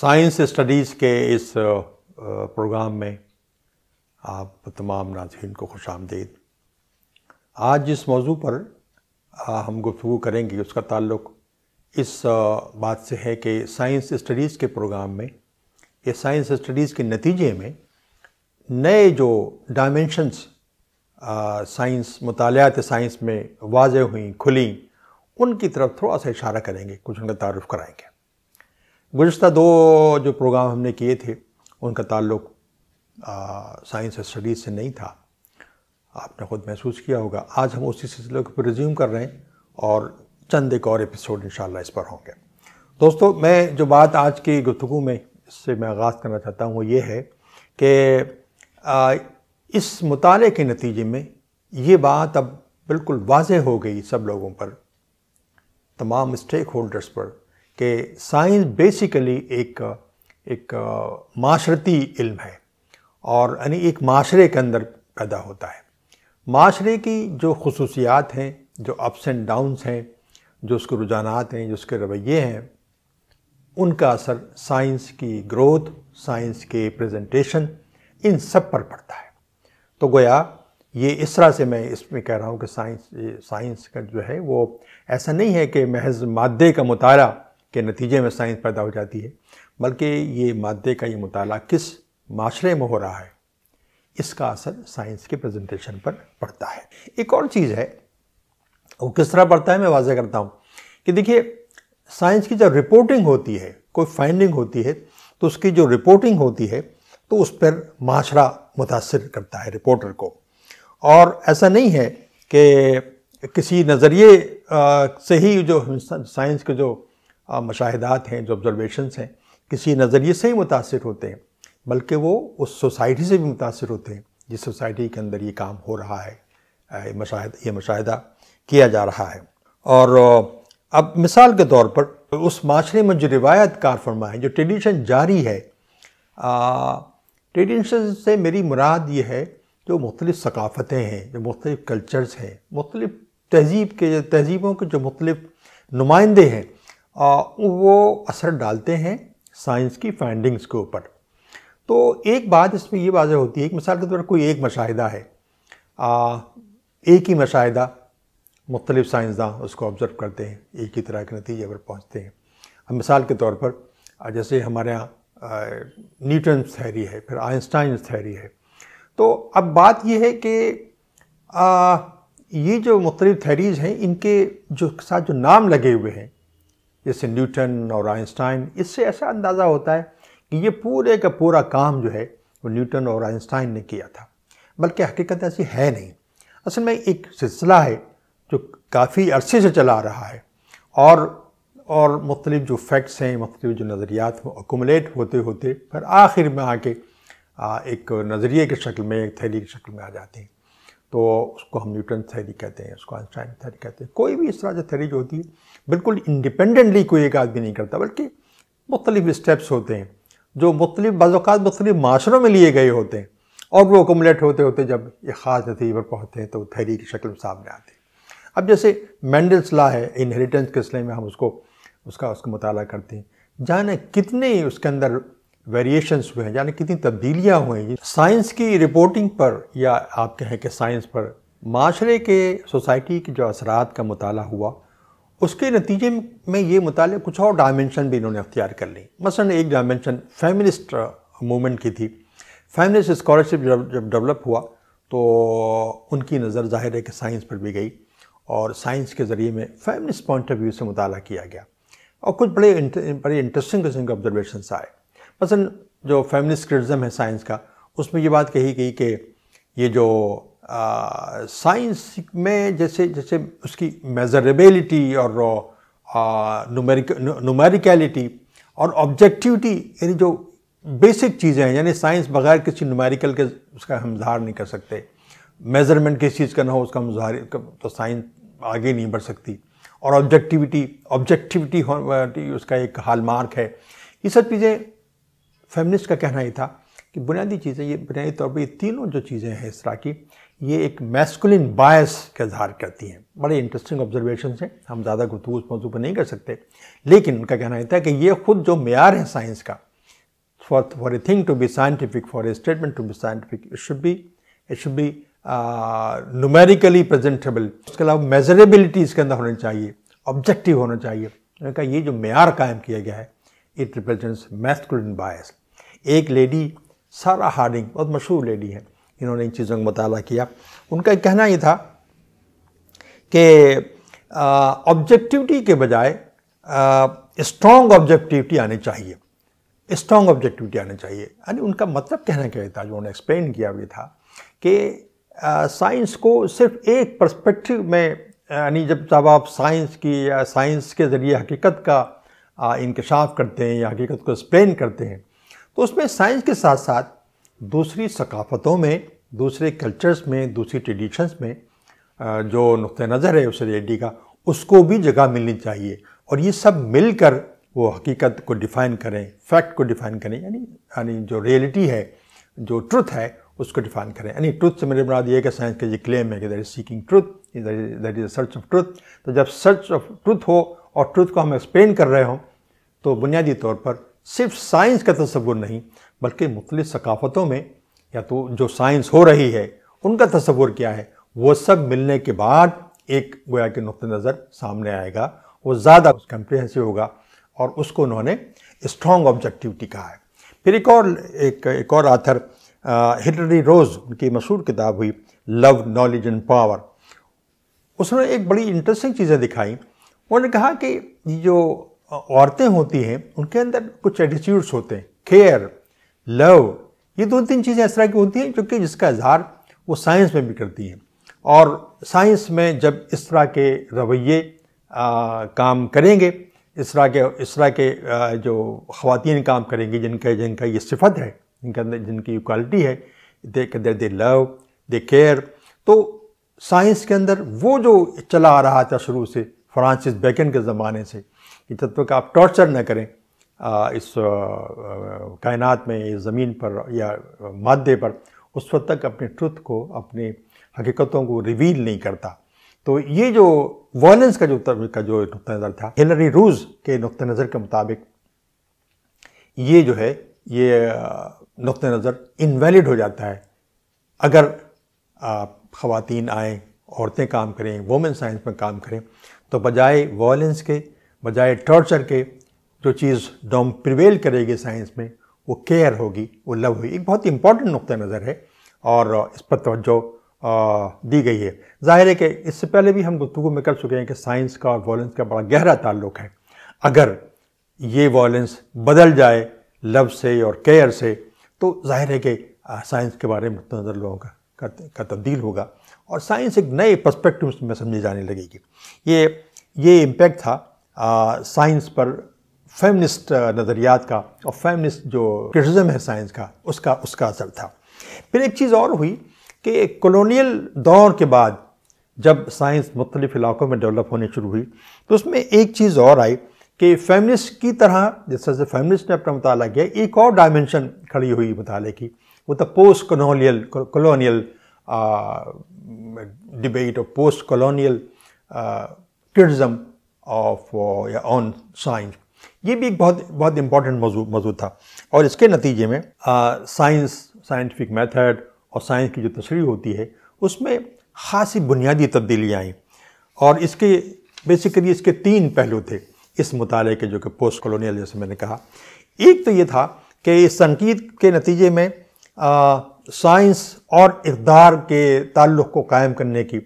science studies के इस programme में आप तमाम नाजरन को खुश आमदीद आज जिस मौजू पर हम गुफ्तु करेंगे उसका ताल्लुक इस बात से है कि साइंस स्टडीज़ के प्रोग्राम में या साइंस स्टडीज़ के नतीजे में नए जो डायमेंशनस साइंस मतालियात साइंस में वाज हुई खुली उनकी तरफ थोड़ा सा इशारा करेंगे कुछ उनका तारफ़ कराएंगे गुज्त दो जो प्रोग्राम हमने किए थे उनका ताल्लुक साइंस और स्टडीज़ से नहीं था आपने खुद महसूस किया होगा आज हम उसी सिलसिले को रिज्यूम कर रहे हैं और चंद एक और एपिसोड इन इस पर होंगे दोस्तों मैं जो बात आज की गुफ्तु में इससे मैं आगाज़ करना चाहता हूँ वो ये है कि इस मुताले के नतीजे में ये बात अब बिल्कुल वाज हो गई सब लोगों पर तमाम स्टेक होल्डर्स पर कि साइंस बेसिकली एक एक माशरती इल्म है और यानी एक माशरे के अंदर पैदा होता है माशरे की जो खसूसियात हैं जो अप्स एंड डाउन्स हैं जो उसके रुझान हैं जो उसके रवैये हैं उनका असर साइंस की ग्रोथ साइंस के प्रेजेंटेशन इन सब पर पड़ता है तो गोया ये इस तरह से मैं इसमें कह रहा हूँ कि साइंस साइंस का जो है वो ऐसा नहीं है कि महज मादे का मुताला के नतीजे में साइंस पैदा हो जाती है बल्कि ये मादे का ये मुताल किस माशरे में हो रहा है इसका असर साइंस के प्रेजेंटेशन पर पड़ता है एक और चीज़ है वो किस तरह पड़ता है मैं वाजह करता हूँ कि देखिए साइंस की जब रिपोर्टिंग होती है कोई फाइंडिंग होती है तो उसकी जो रिपोर्टिंग होती है तो उस पर माशरा मुतासर करता है रिपोर्टर को और ऐसा नहीं है कि किसी नज़रिए से ही जो साइंस के जो मशाहदात हैं जो ऑब्जर्वेशंस हैं किसी नज़रिए से ही मुतासर होते हैं बल्कि वो उस सोसाइटी से भी मुतासर होते हैं जिस सोसाइटी के अंदर ये काम हो रहा है ये मुशाह किया जा रहा है और अब मिसाल के तौर पर उस माशरे में जो रिवायत कार फरमाए है जो ट्रेडिशन जारी है ट्रेडिशन से मेरी मुराद ये है जो मुख्तलिफ़ सकाफ़तें हैं जो मुख्तलिफ़ कल्चर्स हैं मुख्तलिफ़ तहजीब के तहजीबों के जो मुख्तलिफ़ नुमाइंदे हैं वो असर डालते हैं साइंस की फाइंडिंग्स के ऊपर तो एक बात इसमें ये वाजह होती है कि मिसाल के तौर पर कोई एक मुशाहिदा है आ, एक ही मुशाहिदा मुख्तलिफ साइंसदां उसको ऑब्ज़र्व करते हैं एक ही तरह के नतीजे पर पहुँचते हैं अब मिसाल के तौर पर जैसे हमारे यहाँ न्यूटन थैरी है फिर आइंस्टाइन थैरी है तो अब बात यह है कि ये जो मुख्तलिफ थैरीज हैं इनके जो साथ जो नाम लगे हुए हैं जैसे न्यूटन और आइंस्टाइन इससे ऐसा अंदाज़ा होता है कि ये पूरे का पूरा काम जो है वो न्यूटन और आइंस्टाइन ने किया था बल्कि हकीकत ऐसी है नहीं असल में एक सिलसिला है जो काफ़ी अरसे से चला आ रहा है और और मुख्तलिफ जो फैक्ट्स हैं मुख्तलिफ जो नज़रियात वो अकोमलेट होते होते फिर आखिर में आके एक नज़रिए की शक्ल में एक थैली की शक्ल में आ जाते हैं तो उसको हम न्यूटन थेरी कहते हैं उसको आइंस्टाइन थैरी कहते हैं कोई भी इस तरह से थैरी जो होती है बिल्कुल इंडिपेंडेंटली कोई एक आदमी नहीं करता बल्कि मुख्तलिफ स्टेप्स होते हैं जो मुख्तलिफ बाज़ात मुख्तलिफ माशरों में लिए गए होते हैं और वो अकोमलेट होते होते जब एक ख़ास नतीजे पर पहुँचते हैं तो थैरी की शक्ल में सामने आते हैं अब जैसे मैंडल्स ला है इनहेरिटेंस के सिलसिले में हम उसको उसका उसका मुताला करते हैं जाने कितने उसके अंदर वेरिएशंस हुए हैं यानी कितनी तब्दीलियां हुई हैं साइंस की रिपोर्टिंग पर या आप कहें कि साइंस पर माशरे के सोसाइटी के जो असरात का मताल हुआ उसके नतीजे में ये मुताले कुछ और डायमेंशन भी इन्होंने अख्तियार कर ली मसलन एक डायमेंशन फेमिनिस्ट मूवमेंट की थी फेमिनिस्ट स्कॉलरशिप जब डेवलप हुआ तो उनकी नज़र जाहिर है कि साइंस पर भी गई और साइंस के ज़रिए में फेमिनिस्ट पॉइंट ऑफ व्यू से मुताला किया गया और कुछ बड़े बड़े इंटरेस्टिंग किस्म के ऑब्जर्वेशन आए मसल जो फेमिनिस्ट क्रिटिज़म है साइंस का उसमें ये बात कही गई कि ये जो साइंस में जैसे जैसे उसकी मेजरेबिलिटी और नुमेरिकलिटी और ऑब्जेक्टिविटी यानी जो बेसिक चीज़ें हैं यानी साइंस बगैर किसी नुमेरिकल के उसका हम इजहार नहीं कर सकते मेज़रमेंट किस चीज़ का ना हो उसका हम तो साइंस आगे नहीं बढ़ सकती और ऑब्जेक्टिविटी ऑब्जेक्टिविटी उसका एक हालमार्क है ये सब चीज़ें फेमिनिस्ट का कहना ये था कि बुनियादी चीज़ें ये बुनियादी तौर पर ये तीनों जो चीज़ें हैं इस तरह की ये एक मैस्कुलिन बायस का इजहार करती हैं बड़े इंटरेस्टिंग ऑब्जर्वेशन हैं हम ज़्यादा गुतु उस मौजू पर नहीं कर सकते लेकिन उनका कहना यह था कि ये खुद जो मैार है साइंस का for for a thing to be scientific for a statement to be scientific it should be it should be numerically presentable उसके अलावा मेजरेबिलिटी इसके अंदर होनी चाहिए ऑब्जेक्टिव होना चाहिए उन्होंने कहा ये जो मैार कायम किया गया है इट रिप्रेजेंट्स मैस्कुलिन बायस एक लेडी सारा हार्डिंग बहुत मशहूर लेडी है इन्होंने इन चीज़ों का मताल किया उनका कहना ये था कि ऑब्जेक्टिविटी के बजाय स्ट्रॉन्ग ऑब्जेक्टिविटी आनी चाहिए स्ट्रॉन्ग ऑब्जेक्टिविटी आनी चाहिए यानी उनका मतलब कहना क्या था जो उन्होंने एक्सप्लेन किया भी था कि साइंस को सिर्फ एक पर्सपेक्टिव में यानी जब जब आप साइंस की या साइंस के ज़रिए हकीकत का इंकशाफ करते हैं या हकीकत को एक्सप्लेन करते हैं तो उसमें साइंस के साथ साथ दूसरी सकाफ़तों में दूसरे कल्चर्स में दूसरी ट्रेडिशंस में जो नुक़ नज़र है उस रेडी का उसको भी जगह मिलनी चाहिए और ये सब मिलकर वो हकीकत को डिफ़ाइन करें फैक्ट को डिफ़ाइन करें यानी यानी जो रियलिटी है जो ट्रुथ है उसको डिफाइन करें यानी ट्रुथ से मेरे मुराद ये कि साइंस का ये क्लेम है कि that is seeking truth that is search of truth तो जब सर्च ऑफ ट्रुथ हो और ट्रुथ को हम एक्सप्लेन कर रहे हों तो बुनियादी तौर पर सिर्फ साइंस का तो तस्वुर नहीं बल्कि मुख्तलि सकाफ़तों में या तो जो साइंस हो रही है उनका तस्वुर क्या है वो सब मिलने के बाद एक गोया के नुक़ नज़र सामने आएगा वो ज़्यादा कंप्रहेंसिव होगा और उसको उन्होंने स्ट्रॉन्ग ऑब्जेक्टिविटी कहा है फिर एक और एक एक और आथर हिटरी रोज़ उनकी मशहूर किताब हुई लव नॉलेज एंड पावर उसने एक बड़ी इंटरेस्टिंग चीज़ें दिखाई उन्होंने कहा कि जो औरतें होती हैं उनके अंदर कुछ एटीट्यूड्स होते हैं केयर लव ये दो तीन चीज़ें इस तरह की होती हैं जो कि जिसका इजहार वो साइंस में भी करती हैं और साइंस में जब इस तरह के रवैये काम करेंगे इस तरह के इस तरह के आ, जो ख़वान काम करेंगी जिनका जिनका ये सिफत है जिनके अंदर जिनकी क्वालिटी है they they they love they care तो साइंस के अंदर वो जो चला आ रहा था शुरू से फ्रांसिस बेकन के ज़माने से कि जब तक आप टॉर्चर न करें इस कायनात में ज़मीन पर या मादे पर उस वक्त तक अपने ट्रुथ को अपने हकीकतों को रिवील नहीं करता तो ये जो वायलेंस का जो का जो नुक़ नज़र था हिलरी रूज के नुक़ नज़र के मुताबिक ये जो है ये नुक़ नज़र इनवैलिड हो जाता है अगर ख़वान आएँ औरतें काम करें वुमेन साइंस में काम करें तो बजाय वॉयलेंस के बजाय टॉर्चर के जो चीज़ डॉम प्रिवेल करेगी साइंस में वो केयर होगी वो लव होगी एक बहुत ही इंपॉर्टेंट नुक़ नज़र है और इस पर तोज्जो दी गई है जाहिर है कि इससे पहले भी हम गुफ्तु में कर चुके हैं कि साइंस का और वॉयलेंस का बड़ा गहरा ताल्लुक है अगर ये वॉयलेंस बदल जाए लव से और केयर से तो जाहिर है कि साइंस के बारे में नज़र लोगों का तब्दील होगा और साइंस एक नए पर्सपेक्टिव में समझी जाने लगेगी ये ये इम्पैक्ट था साइंस पर फेमनिस्ट नज़रियात का और फेमनिस्ट जो क्रिटिज़म है साइंस का उसका उसका असर था फिर एक चीज़ और हुई कि कॉलोनियल दौर के बाद जब साइंस मुख्तलिफ इलाक़ों में डेवलप होने शुरू हुई तो उसमें एक चीज़ और आई कि फेमनिस्ट की तरह जिस तरह से फेमनिस्ट ने अपना मुताला किया एक और डायमेंशन खड़ी हुई मुताले की वो था post colonial colonial Uh, debate or post-colonial uh, criticism of uh, on science ये भी एक बहुत बहुत इम्पॉर्टेंट मौजूद था और इसके नतीजे में साइंस साइंटिफिक मेथड और साइंस की जो तस्वीर होती है उसमें खासी बुनियादी तब्दीलियाँ आई और इसके बेसिकली इसके तीन पहलू थे इस मुताले के जो कि पोस्ट कॉलोनियल जैसे मैंने कहा एक तो ये था कि इस तनकीद के नतीजे में साइंस और इकदार के ताल्लुक़ को कायम करने की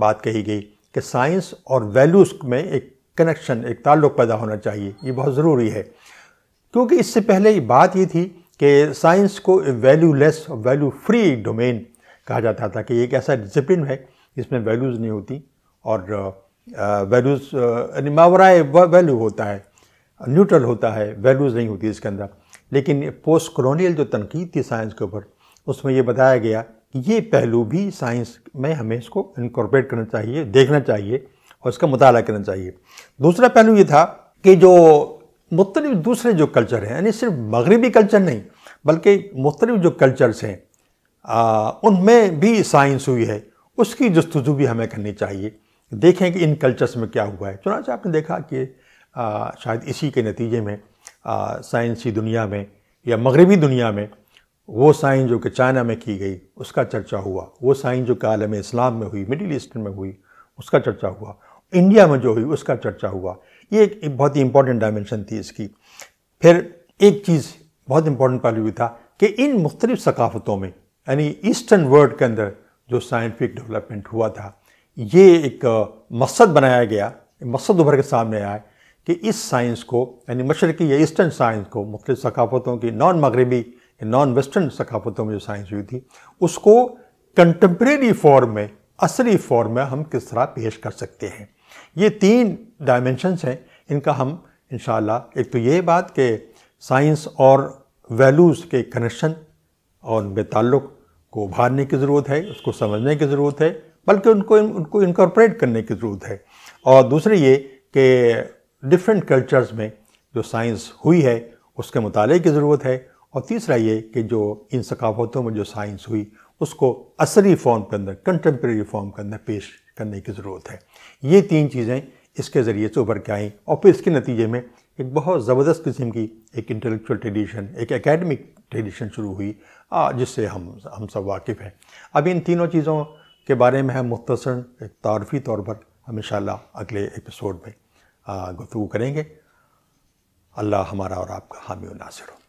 बात कही गई कि साइंस और वैल्यूज़ में एक कनेक्शन एक ताल्लुक़ पैदा होना चाहिए ये बहुत ज़रूरी है क्योंकि इससे पहले बात ये थी कि साइंस को वैल्यूलेस वैल्यू फ्री डोमेन कहा जाता था कि एक ऐसा डिसिप्लिन है जिसमें वैल्यूज़ नहीं होती और वैल्यूज़ यानी मावरा वैल्यू होता है न्यूट्रल होता है वैल्यूज़ नहीं होती इसके अंदर लेकिन पोस्ट कॉलोनियल जो तनकीद थी साइंस के ऊपर उसमें ये बताया गया कि ये पहलू भी साइंस में हमें इसको इनकॉर्पोरेट करना चाहिए देखना चाहिए और इसका मुताला करना चाहिए दूसरा पहलू ये था कि जो मुख्तलिफ दूसरे जो कल्चर हैं यानी सिर्फ मगरबी कल्चर नहीं बल्कि मुख्तलि जो कल्चर्स हैं उनमें भी साइंस हुई है उसकी जस्तजु भी हमें करनी चाहिए देखें कि इन कल्चर्स में क्या हुआ है चुनाच आपने देखा कि आ, शायद इसी के नतीजे में साइंसी दुनिया में या मगरबी दुनिया में वो साइन जो कि चाइना में की गई उसका चर्चा हुआ वो साइन जो कि आलम इस्लाम में हुई मिडिल ईस्ट में हुई उसका चर्चा हुआ इंडिया में जो हुई उसका चर्चा हुआ ये एक बहुत ही इंपॉर्टेंट डायमेंशन थी इसकी फिर एक चीज़ बहुत इंपॉर्टेंट पहलू भी था कि इन मुख्तलिफ सकाफ़तों में यानी ईस्टर्न वर्ल्ड के अंदर जो साइंटिफिक डेवलपमेंट हुआ था ये एक मकसद बनाया गया मकसद उभर के सामने आया कि इस साइंस को यानी मशरक़ी या ईस्टर्न साइंस को मुख्तलिफ सकाफ़तों की नॉन मगरबी नॉन वेस्टर्न सकाफतों में जो साइंस हुई थी उसको कंटेम्प्रेरी फॉर्म में असली फॉर्म में हम किस तरह पेश कर सकते हैं ये तीन डायमेंशंस हैं इनका हम इन एक तो ये बात कि साइंस और वैल्यूज़ के कनेक्शन और उनके ताल्लुक को उभारने की ज़रूरत है उसको समझने की ज़रूरत है बल्कि उनको उनको इनकॉर्पोरेट करने की ज़रूरत है और दूसरे ये कि डिफरेंट कल्चर्स में जो साइंस हुई है उसके मुताले की ज़रूरत है और तीसरा ये कि जो इन सकाफतों में जो साइंस हुई उसको असरी फॉर्म के अंदर कंटेम्प्रेरी फॉर्म के अंदर पेश करने की ज़रूरत है ये तीन चीज़ें इसके ज़रिए से उभर के आई और फिर इसके नतीजे में एक बहुत ज़बरदस्त किस्म की एक इंटेलेक्चुअल ट्रेडिशन एक एकेडमिक ट्रेडिशन शुरू हुई जिससे हम हम सब वाकिफ़ हैं अब इन तीनों चीज़ों के बारे में हम मुख्तर एक तारफ़ी तौर पर हम इन अगले एपिसोड में गुफ्तु करेंगे अल्लाह हमारा और आपका हामी नासिर हो